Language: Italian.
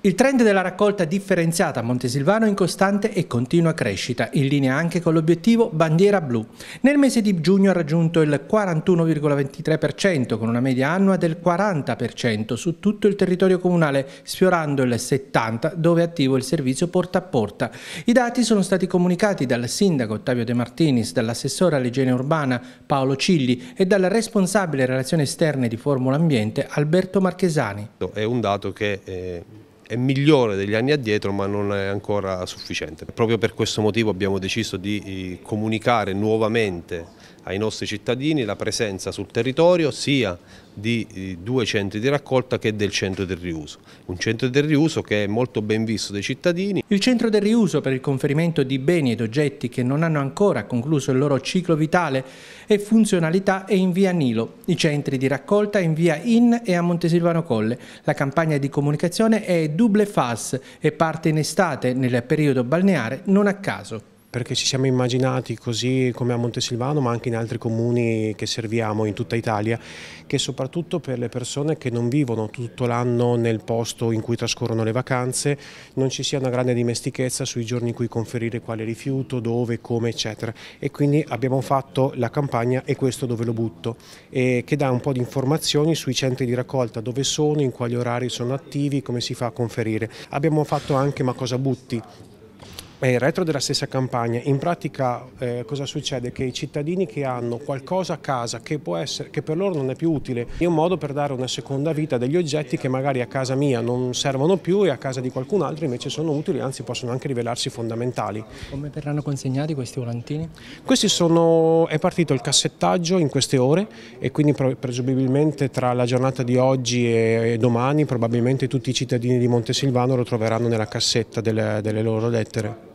Il trend della raccolta differenziata a Montesilvano è in costante e continua crescita, in linea anche con l'obiettivo bandiera blu. Nel mese di giugno ha raggiunto il 41,23% con una media annua del 40% su tutto il territorio comunale, sfiorando il 70% dove è attivo il servizio porta a porta. I dati sono stati comunicati dal sindaco Ottavio De Martinis, dall'assessore all'igiene urbana Paolo Cilli e dal responsabile relazioni esterne di Formula Ambiente Alberto Marchesani. È un dato che... Eh è migliore degli anni addietro ma non è ancora sufficiente. Proprio per questo motivo abbiamo deciso di eh, comunicare nuovamente ai nostri cittadini la presenza sul territorio sia di eh, due centri di raccolta che del centro del riuso. Un centro del riuso che è molto ben visto dai cittadini. Il centro del riuso per il conferimento di beni ed oggetti che non hanno ancora concluso il loro ciclo vitale e funzionalità è in via Nilo, i centri di raccolta in via In e a Montesilvano Colle. La campagna di comunicazione è double fas e parte in estate nel periodo balneare non a caso perché ci siamo immaginati così come a Montesilvano ma anche in altri comuni che serviamo in tutta Italia che soprattutto per le persone che non vivono tutto l'anno nel posto in cui trascorrono le vacanze non ci sia una grande dimestichezza sui giorni in cui conferire quale rifiuto, dove, come eccetera e quindi abbiamo fatto la campagna e questo dove lo butto che dà un po' di informazioni sui centri di raccolta dove sono, in quali orari sono attivi, come si fa a conferire. Abbiamo fatto anche ma cosa butti è il retro della stessa campagna, in pratica eh, cosa succede? Che i cittadini che hanno qualcosa a casa che, essere, che, per loro non è più utile, è un modo per dare una seconda vita a degli oggetti che magari a casa mia non servono più e a casa di qualcun altro invece sono utili, anzi possono anche rivelarsi fondamentali. Come verranno consegnati questi volantini? Questi sono, è partito il cassettaggio in queste ore e quindi presumibilmente tra la giornata di oggi e, e domani probabilmente tutti i cittadini di Montesilvano lo troveranno nella cassetta delle, delle loro lettere.